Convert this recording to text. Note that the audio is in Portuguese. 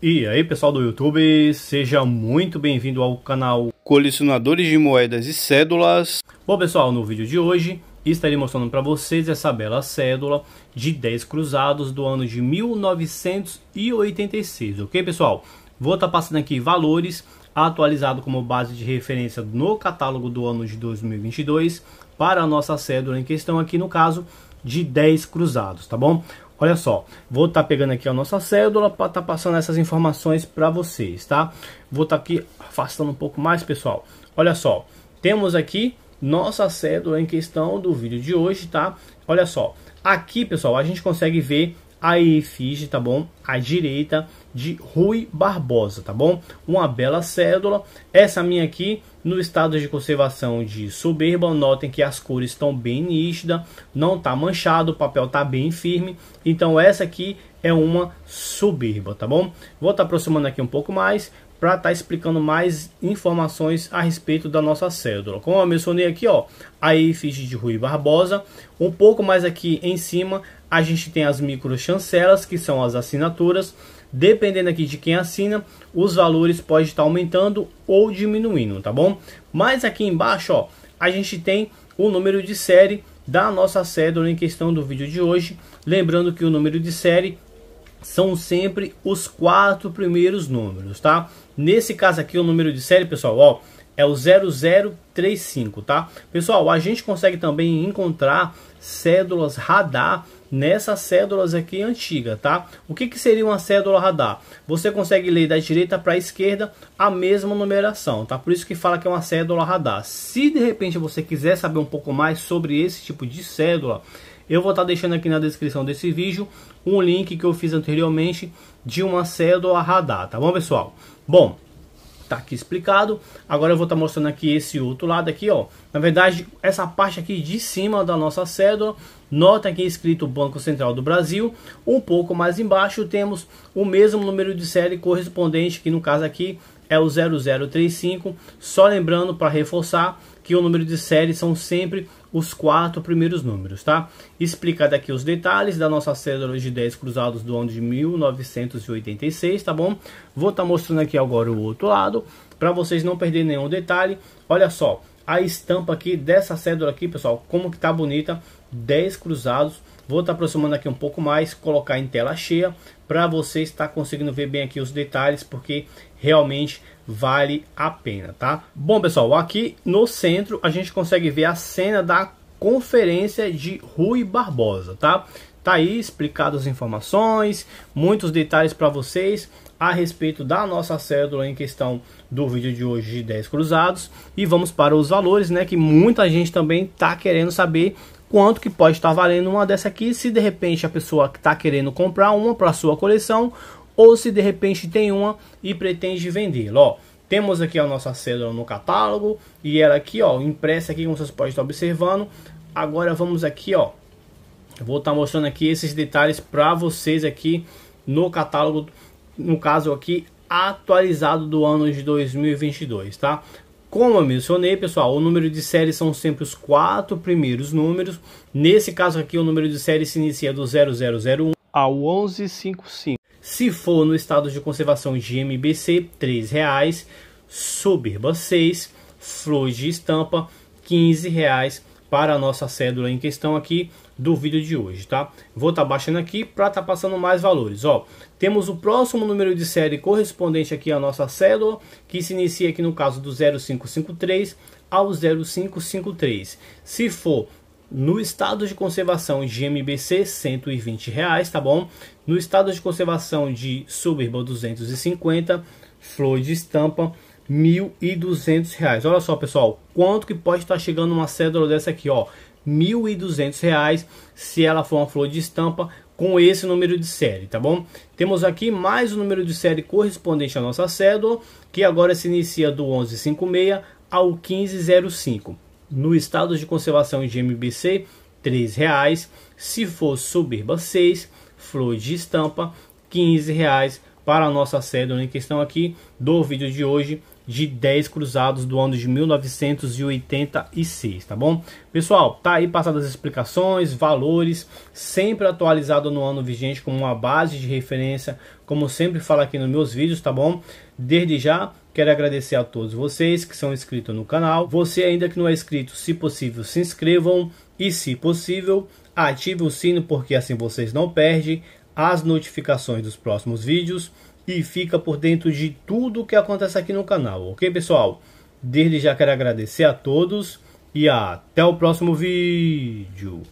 E aí pessoal do YouTube, seja muito bem-vindo ao canal Colecionadores de Moedas e Cédulas Bom pessoal, no vídeo de hoje estarei mostrando para vocês essa bela cédula de 10 cruzados do ano de 1986, ok pessoal? Vou estar tá passando aqui valores atualizado como base de referência no catálogo do ano de 2022 para a nossa cédula em questão aqui no caso de 10 cruzados, tá bom? Olha só, vou estar tá pegando aqui a nossa cédula para estar tá passando essas informações para vocês, tá? Vou estar tá aqui afastando um pouco mais, pessoal. Olha só, temos aqui nossa cédula em questão do vídeo de hoje, tá? Olha só, aqui, pessoal, a gente consegue ver a efígie, tá bom? à direita de Rui Barbosa, tá bom? Uma bela cédula. Essa minha aqui, no estado de conservação de soberba, notem que as cores estão bem nítidas, não está manchado, o papel está bem firme. Então essa aqui é uma soberba, tá bom? Vou estar tá aproximando aqui um pouco mais para estar tá explicando mais informações a respeito da nossa cédula. Como eu mencionei aqui, ó, a efígie de Rui Barbosa. Um pouco mais aqui em cima, a gente tem as microchancelas, que são as assinaturas assinaturas. Dependendo aqui de quem assina, os valores podem estar aumentando ou diminuindo, tá bom? Mas aqui embaixo, ó, a gente tem o número de série da nossa cédula em questão do vídeo de hoje. Lembrando que o número de série são sempre os quatro primeiros números, tá? Nesse caso aqui, o número de série, pessoal, ó, é o 0035, tá? Pessoal, a gente consegue também encontrar cédulas radar nessas cédulas aqui antiga, tá? O que, que seria uma cédula radar? Você consegue ler da direita para a esquerda a mesma numeração, tá? Por isso que fala que é uma cédula radar. Se de repente você quiser saber um pouco mais sobre esse tipo de cédula, eu vou estar tá deixando aqui na descrição desse vídeo um link que eu fiz anteriormente de uma cédula radar, tá bom, pessoal? Bom, tá aqui explicado. Agora eu vou estar tá mostrando aqui esse outro lado aqui, ó. Na verdade, essa parte aqui de cima da nossa cédula, nota aqui escrito Banco Central do Brasil. Um pouco mais embaixo temos o mesmo número de série correspondente, que no caso aqui é o 0035. Só lembrando para reforçar que o número de série são sempre os quatro primeiros números, tá? Explicado aqui os detalhes da nossa cédula de 10 cruzados do ano de 1986, tá bom? Vou estar tá mostrando aqui agora o outro lado, para vocês não perderem nenhum detalhe. Olha só, a estampa aqui dessa cédula aqui, pessoal, como que tá bonita, 10 cruzados. Vou estar tá aproximando aqui um pouco mais, colocar em tela cheia, para você estar tá conseguindo ver bem aqui os detalhes, porque realmente vale a pena, tá? Bom, pessoal, aqui no centro a gente consegue ver a cena da conferência de Rui Barbosa, tá? Tá aí explicadas as informações, muitos detalhes para vocês a respeito da nossa cédula em questão do vídeo de hoje de 10 cruzados e vamos para os valores, né, que muita gente também tá querendo saber quanto que pode estar valendo uma dessa aqui, se de repente a pessoa que está querendo comprar uma para sua coleção ou se de repente tem uma e pretende vendê-la. Ó, temos aqui a nossa cédula no catálogo e ela aqui, ó, impressa aqui como vocês podem estar observando. Agora vamos aqui, ó, vou estar tá mostrando aqui esses detalhes para vocês aqui no catálogo, no caso aqui atualizado do ano de 2022, tá? Como eu mencionei, pessoal, o número de série são sempre os quatro primeiros números. Nesse caso aqui, o número de série se inicia do 0001 ao 1155. Se for no estado de conservação de MBC, R$ 3,00. Soberba, R$ 6,00. Flores de estampa, R$ 15,00 para a nossa cédula em questão aqui do vídeo de hoje, tá? Vou estar tá baixando aqui para estar tá passando mais valores, ó. Temos o próximo número de série correspondente aqui à nossa cédula, que se inicia aqui no caso do 0553 ao 0553. Se for no estado de conservação de MBC, 120 reais, tá bom? No estado de conservação de Suburban, 250, flor de estampa, 1.200 reais. Olha só, pessoal, quanto que pode estar chegando uma cédula dessa aqui, ó? 1.200 reais, se ela for uma flor de estampa, com esse número de série, tá bom? Temos aqui mais o um número de série correspondente à nossa cédula, que agora se inicia do 1156 ao 1505 no estado de conservação de MBC, R$ 3,00. Se for soberba, R$ 6,00. Flor de estampa, R$ 15,00 para a nossa cédula em né, questão aqui do vídeo de hoje de 10 cruzados do ano de 1986, tá bom? Pessoal, tá aí passadas as explicações, valores, sempre atualizado no ano vigente como uma base de referência, como sempre falo aqui nos meus vídeos, tá bom? Desde já, Quero agradecer a todos vocês que são inscritos no canal. Você ainda que não é inscrito, se possível, se inscrevam e se possível, ative o sino porque assim vocês não perdem as notificações dos próximos vídeos e fica por dentro de tudo o que acontece aqui no canal, ok pessoal? Desde já quero agradecer a todos e até o próximo vídeo.